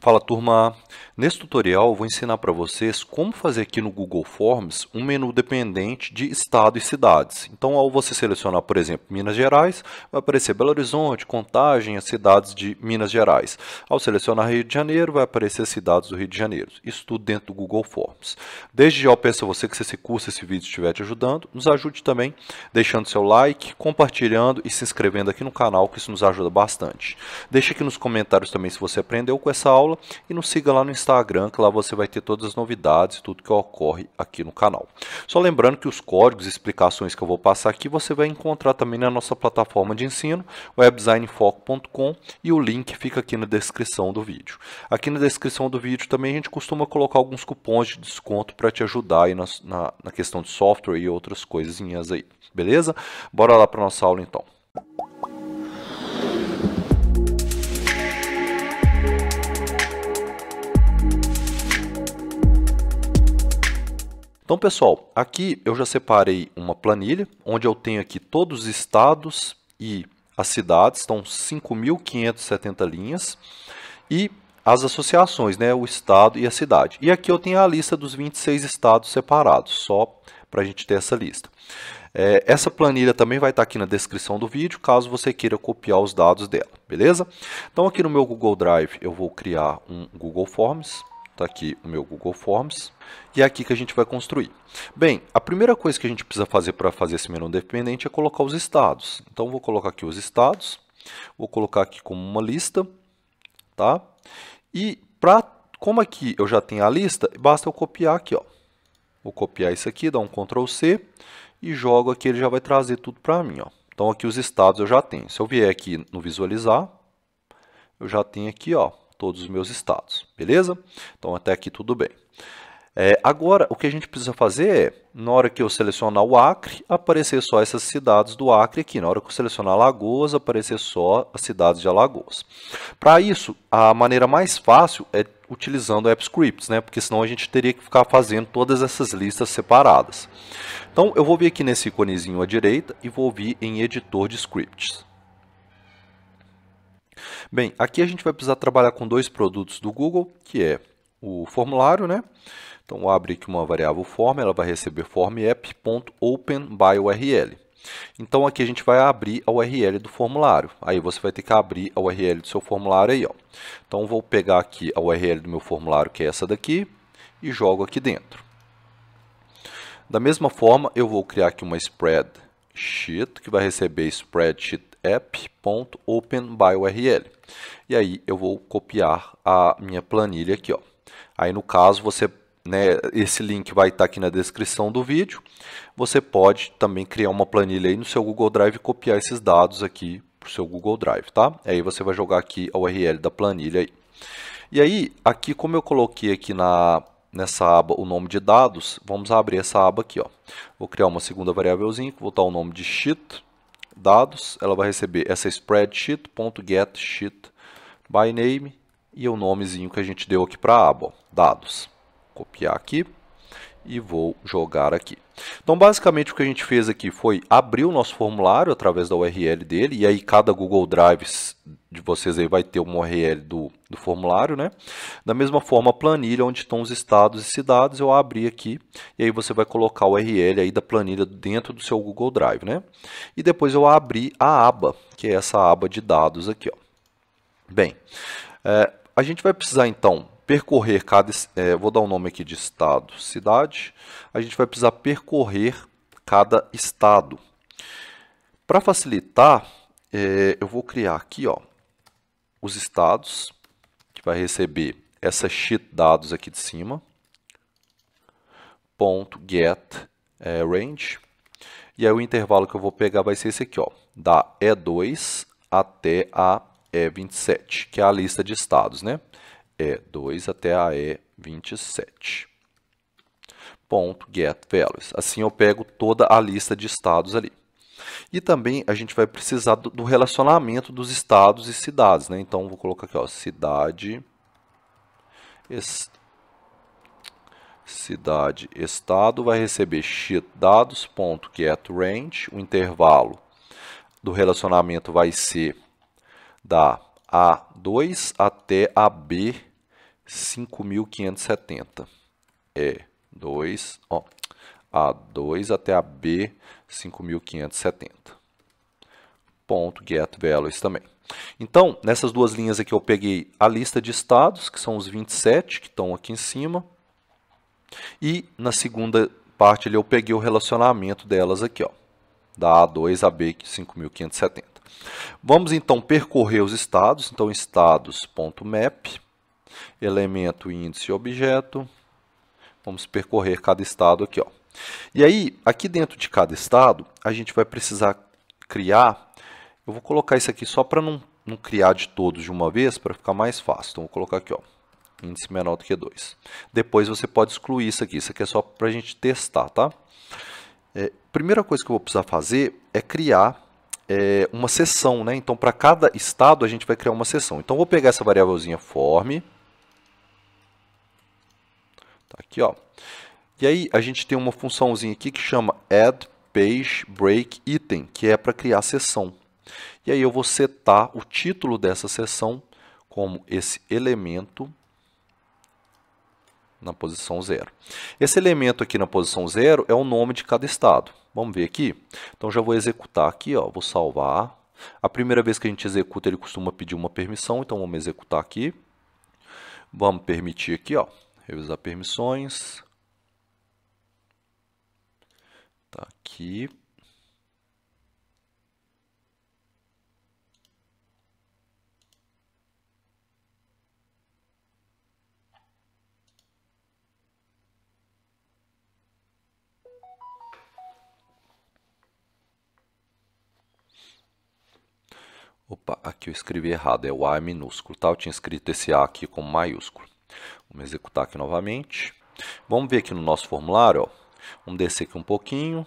Fala turma, nesse tutorial vou ensinar para vocês como fazer aqui no Google Forms um menu dependente de estado e cidades. Então ao você selecionar, por exemplo, Minas Gerais, vai aparecer Belo Horizonte, Contagem, as cidades de Minas Gerais. Ao selecionar Rio de Janeiro, vai aparecer as cidades do Rio de Janeiro. Isso tudo dentro do Google Forms. Desde já eu peço a você que se esse curso, esse vídeo estiver te ajudando, nos ajude também deixando seu like, compartilhando e se inscrevendo aqui no canal, que isso nos ajuda bastante. Deixe aqui nos comentários também se você aprendeu com essa aula e nos siga lá no Instagram, que lá você vai ter todas as novidades, tudo que ocorre aqui no canal. Só lembrando que os códigos e explicações que eu vou passar aqui você vai encontrar também na nossa plataforma de ensino, webdesignfoco.com e o link fica aqui na descrição do vídeo. Aqui na descrição do vídeo também a gente costuma colocar alguns cupons de desconto para te ajudar aí na, na, na, questão de software e outras coisinhas aí, beleza? Bora lá para nossa aula então. Então, pessoal, aqui eu já separei uma planilha, onde eu tenho aqui todos os estados e as cidades, estão 5.570 linhas, e as associações, né, o estado e a cidade. E aqui eu tenho a lista dos 26 estados separados, só para a gente ter essa lista. É, essa planilha também vai estar aqui na descrição do vídeo, caso você queira copiar os dados dela, beleza? Então aqui no meu Google Drive eu vou criar um Google Forms, Está aqui o meu Google Forms e é aqui que a gente vai construir. Bem, a primeira coisa que a gente precisa fazer para fazer esse menu dependente é colocar os estados. Então, vou colocar aqui os estados, vou colocar aqui como uma lista, tá? E pra, como aqui eu já tenho a lista, basta eu copiar aqui, ó. Vou copiar isso aqui, dar um Ctrl C e jogo aqui, ele já vai trazer tudo para mim, ó. Então, aqui os estados eu já tenho. Se eu vier aqui no visualizar, eu já tenho aqui, ó, todos os meus estados, beleza? Então até aqui tudo bem. É, agora, o que a gente precisa fazer é, na hora que eu selecionar o Acre, aparecer só essas cidades do Acre aqui. Na hora que eu selecionar Alagoas, aparecer só as cidades de Alagoas. Para isso, a maneira mais fácil é utilizando app scripts, né? porque senão a gente teria que ficar fazendo todas essas listas separadas. Então, eu vou vir aqui nesse iconezinho à direita e vou vir em editor de scripts. Bem, aqui a gente vai precisar trabalhar com dois produtos do Google, que é o formulário, né? Então, abre aqui uma variável form, ela vai receber formapp.open.byurl. Então, aqui a gente vai abrir a URL do formulário. Aí você vai ter que abrir a URL do seu formulário aí, ó. Então, vou pegar aqui a URL do meu formulário, que é essa daqui, e jogo aqui dentro. Da mesma forma, eu vou criar aqui uma spreadsheet, que vai receber spreadsheet app.open.by.url. E aí eu vou copiar a minha planilha aqui. Ó. Aí no caso você né, esse link vai estar aqui na descrição do vídeo. Você pode também criar uma planilha aí no seu Google Drive e copiar esses dados aqui para o seu Google Drive, tá? Aí você vai jogar aqui a URL da planilha aí. E aí, aqui como eu coloquei aqui na, nessa aba o nome de dados, vamos abrir essa aba aqui, ó. Vou criar uma segunda variávelzinha, vou dar o nome de sheet dados, ela vai receber essa spreadsheet.getSheet by name e o nomezinho que a gente deu aqui para a aba, ó, dados. Copiar aqui e vou jogar aqui. Então, basicamente, o que a gente fez aqui foi abrir o nosso formulário através da URL dele, e aí cada Google Drive de vocês aí vai ter uma URL do, do formulário, né? Da mesma forma, a planilha onde estão os estados e cidades, eu abri aqui, e aí você vai colocar o URL aí da planilha dentro do seu Google Drive, né? E depois eu abri a aba, que é essa aba de dados aqui, ó. Bem, é, a gente vai precisar, então, percorrer cada. É, vou dar um nome aqui de estado, cidade. A gente vai precisar percorrer cada estado. Para facilitar, é, eu vou criar aqui ó, os estados, que vai receber essa sheet dados aqui de cima, ponto get é, range, e aí o intervalo que eu vou pegar vai ser esse aqui, ó, da E2 até a E27, que é a lista de estados, né? E2 até a E27. Ponto get values. Assim eu pego toda a lista de estados ali. E também a gente vai precisar do, relacionamento dos estados e cidades, né? Então vou colocar aqui, ó, cidade cidade estado vai receber sheet dados.getRange, o intervalo do relacionamento vai ser da A2 até a B 5.570. E 2, é, ó, A2 até a B, 5.570. Ponto get values também. Então, nessas duas linhas aqui eu peguei a lista de estados, que são os 27 que estão aqui em cima. E na segunda parte ali eu peguei o relacionamento delas aqui, ó, da A2 a B, 5.570. Vamos então percorrer os estados, então estados.map elemento, índice, objeto. Vamos percorrer cada estado aqui. Ó. E aí, aqui dentro de cada estado, a gente vai precisar criar, eu vou colocar isso aqui só para não, não criar de todos de uma vez, para ficar mais fácil. Então, vou colocar aqui, ó, índice menor do que 2. Depois você pode excluir isso aqui, isso aqui é só para a gente testar, tá? É, primeira coisa que eu vou precisar fazer é criar é, uma seção, né? Então, para cada estado, a gente vai criar uma seção. Então, vou pegar essa variávelzinha form, Aqui, ó. E aí a gente tem uma funçãozinha aqui que chama add page break item, que é para criar sessão. E aí eu vou setar o título dessa sessão como esse elemento na posição 0. Esse elemento aqui na posição 0 é o nome de cada estado. Vamos ver aqui? Então já vou executar aqui, ó, vou salvar. A primeira vez que a gente executa, ele costuma pedir uma permissão, então vamos executar aqui. Vamos permitir aqui, ó, revisar permissões. Tá aqui. Opa, aqui eu escrevi errado, é o A minúsculo, tá? Eu tinha escrito esse A aqui com maiúsculo. Vamos executar aqui novamente. Vamos ver aqui no nosso formulário, ó. vamos descer aqui um pouquinho.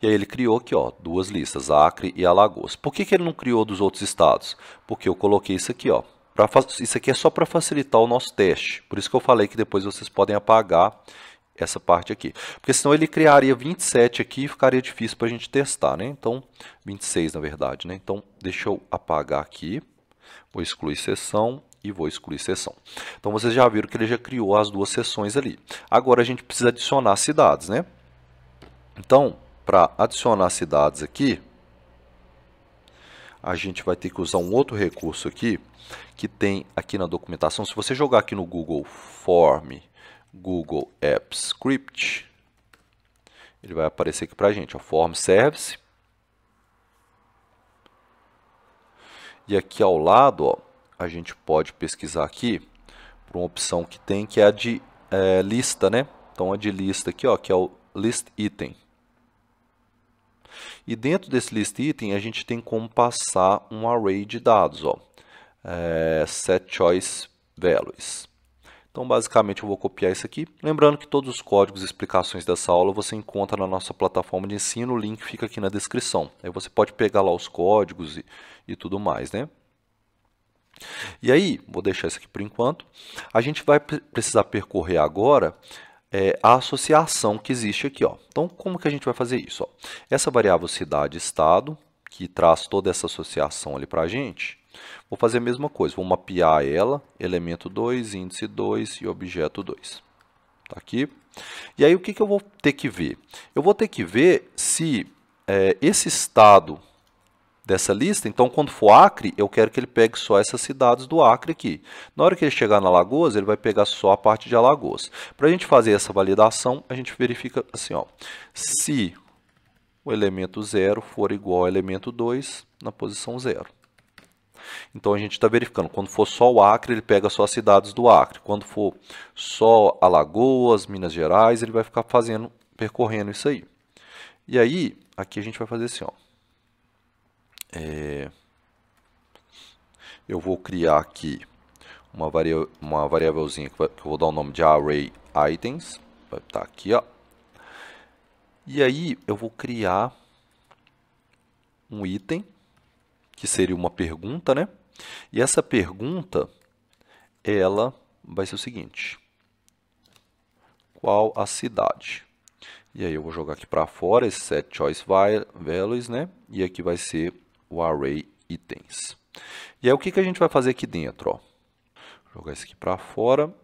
E aí ele criou aqui ó, duas listas, Acre e Alagoas. Por que, que ele não criou dos outros estados? Porque eu coloquei isso aqui, ó. Pra, isso aqui é só para facilitar o nosso teste. Por isso que eu falei que depois vocês podem apagar essa parte aqui. Porque senão ele criaria 27 aqui e ficaria difícil para a gente testar, né? Então, 26 na verdade, né? Então, deixa eu apagar aqui. Vou excluir sessão e vou excluir sessão. Então vocês já viram que ele já criou as duas sessões ali. Agora a gente precisa adicionar cidades, né? Então, para adicionar cidades aqui, a gente vai ter que usar um outro recurso aqui, que tem aqui na documentação. Se você jogar aqui no Google Form, Google Apps Script, ele vai aparecer aqui para a gente, ó, Form Service. E aqui ao lado, ó, a gente pode pesquisar aqui por uma opção que tem, que é a de é, lista, né? Então, a de lista aqui, ó, que é o list item. E dentro desse list item, a gente tem como passar um array de dados, ó, é, set choice values. Então, basicamente, eu vou copiar isso aqui. Lembrando que todos os códigos e explicações dessa aula você encontra na nossa plataforma de ensino, o link fica aqui na descrição. Aí você pode pegar lá os códigos e, e tudo mais, né? E aí, vou deixar isso aqui por enquanto, a gente vai precisar percorrer agora é, a associação que existe aqui. Ó. Então, como que a gente vai fazer isso? Ó? Essa variável cidade-estado, que traz toda essa associação ali para a gente, vou fazer a mesma coisa, vou mapear ela, elemento 2, índice 2 e objeto 2. Tá aqui. E aí, o que, que eu vou ter que ver? Eu vou ter que ver se é, esse estado dessa lista. Então, quando for Acre, eu quero que ele pegue só essas cidades do Acre aqui. Na hora que ele chegar na Alagoas, ele vai pegar só a parte de Alagoas. Para a gente fazer essa validação, a gente verifica assim, ó, se o elemento 0 for igual ao elemento 2 na posição 0. Então a gente está verificando, quando for só o Acre, ele pega só as cidades do Acre. Quando for só Alagoas, Minas Gerais, ele vai ficar fazendo, percorrendo isso aí. E aí, aqui a gente vai fazer assim, ó. É, eu vou criar aqui uma, varia, uma variávelzinha que, que eu vou dar o nome de array items. Vai estar tá aqui, ó. E aí eu vou criar um item, que seria uma pergunta, né? E essa pergunta, ela vai ser o seguinte. Qual a cidade? E aí eu vou jogar aqui para fora esse set choice values, né? E aqui vai ser o array itens. E aí o que, que a gente vai fazer aqui dentro? Ó? Vou jogar isso aqui para fora.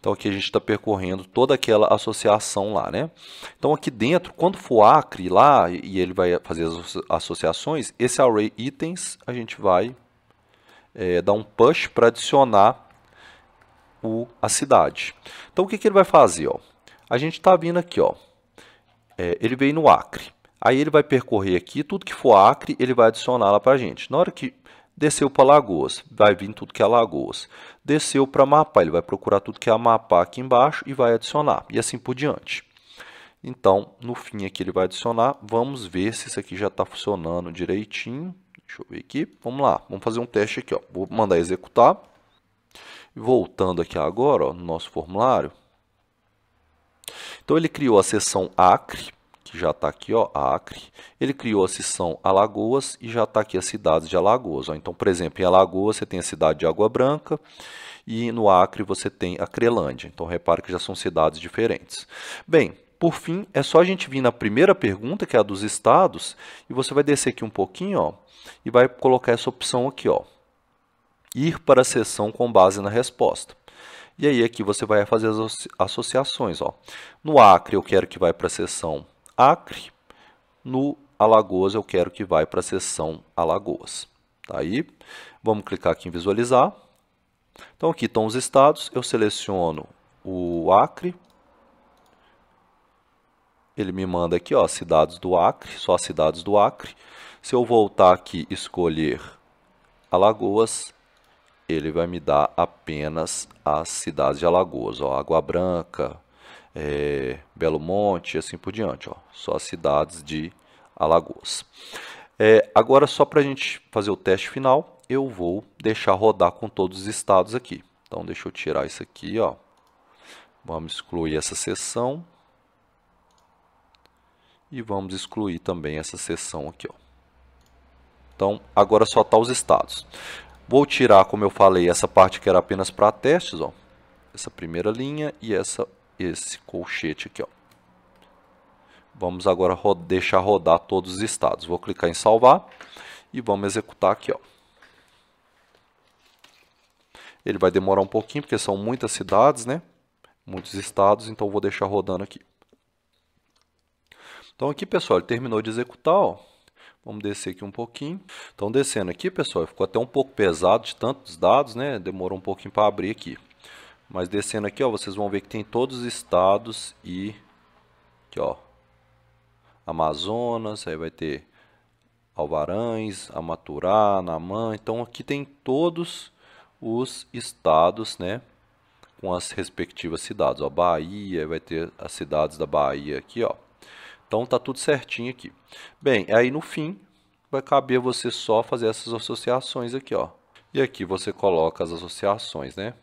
Então aqui a gente está percorrendo toda aquela associação lá, né? Então aqui dentro, quando for acre lá e ele vai fazer as associações, esse array itens a gente vai é, dar um push para adicionar o, a cidade. Então, o que, que ele vai fazer? Ó? A gente está vindo aqui, ó. É, ele veio no Acre. Aí ele vai percorrer aqui, tudo que for Acre, ele vai adicionar lá para a gente. Na hora que desceu para Lagoas, vai vir tudo que é Lagoas. Desceu para Mapa, ele vai procurar tudo que é Mapa aqui embaixo e vai adicionar, e assim por diante. Então, no fim aqui ele vai adicionar, vamos ver se isso aqui já está funcionando direitinho. Deixa eu ver aqui, vamos lá, vamos fazer um teste aqui, ó. vou mandar executar. Voltando aqui agora ó, no nosso formulário. Então, ele criou a seção Acre, que já está aqui, ó, Acre. Ele criou a seção Alagoas e já está aqui as cidades de Alagoas. Ó. Então, por exemplo, em Alagoas você tem a cidade de Água Branca e no Acre você tem a Crelândia. Então, repare que já são cidades diferentes. Bem, por fim, é só a gente vir na primeira pergunta, que é a dos estados, e você vai descer aqui um pouquinho ó, e vai colocar essa opção aqui, ó, ir para a sessão com base na resposta. E aí aqui você vai fazer as associações. Ó. No Acre eu quero que vá para a seção Acre, no Alagoas eu quero que vá para a seção Alagoas. Tá aí. Vamos clicar aqui em visualizar. Então aqui estão os estados, eu seleciono o Acre, ele me manda aqui, ó, cidades do Acre, só cidades do Acre. Se eu voltar aqui e escolher Alagoas, ele vai me dar apenas as cidades de Alagoas, ó, Água Branca, é, Belo Monte e assim por diante, ó, só as cidades de Alagoas. É, agora, só para a gente fazer o teste final, eu vou deixar rodar com todos os estados aqui. Então, deixa eu tirar isso aqui, ó. Vamos excluir essa seção. E vamos excluir também essa seção aqui, ó. Então, agora só está os estados. Vou tirar, como eu falei, essa parte que era apenas para testes, ó. Essa primeira linha e essa, esse colchete aqui, ó. Vamos agora ro deixar rodar todos os estados. Vou clicar em salvar e vamos executar aqui, ó. Ele vai demorar um pouquinho, porque são muitas cidades, né? Muitos estados, então vou deixar rodando aqui. Então aqui, pessoal, ele terminou de executar, ó. Vamos descer aqui um pouquinho. Então, descendo aqui, pessoal, ficou até um pouco pesado de tantos dados, né? Demorou um pouquinho para abrir aqui. Mas descendo aqui, ó, vocês vão ver que tem todos os estados e... Aqui, ó. Amazonas, aí vai ter Alvarães, Amaturá, Namã. Então, aqui tem todos os estados, né? Com as respectivas cidades, ó. Bahia, vai ter as cidades da Bahia aqui, ó. Então tá tudo certinho aqui. Bem, aí no fim vai caber você só fazer essas associações aqui, ó. E aqui você coloca as associações, né?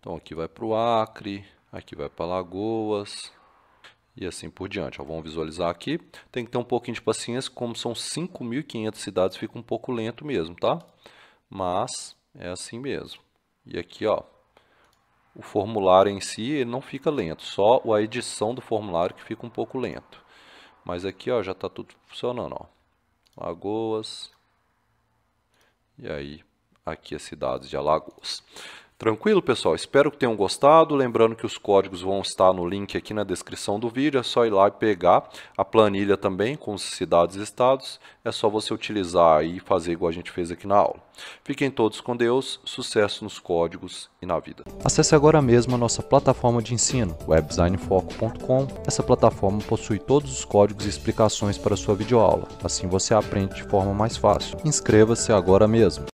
Então aqui vai para o Acre, aqui vai para Lagoas e assim por diante. Ó, vamos visualizar aqui. Tem que ter um pouquinho de paciência, como são 5.500 cidades, fica um pouco lento mesmo, tá? Mas é assim mesmo. E aqui, ó, o formulário em si ele não fica lento, só a edição do formulário que fica um pouco lento. Mas aqui ó, já está tudo funcionando. Ó. Lagoas. E aí, aqui as cidades de Alagoas. Tranquilo, pessoal? Espero que tenham gostado. Lembrando que os códigos vão estar no link aqui na descrição do vídeo. É só ir lá e pegar a planilha também com cidades e estados. É só você utilizar e fazer igual a gente fez aqui na aula. Fiquem todos com Deus, sucesso nos códigos e na vida. Acesse agora mesmo a nossa plataforma de ensino, webdesignfoco.com. Essa plataforma possui todos os códigos e explicações para a sua videoaula. Assim você aprende de forma mais fácil. Inscreva-se agora mesmo.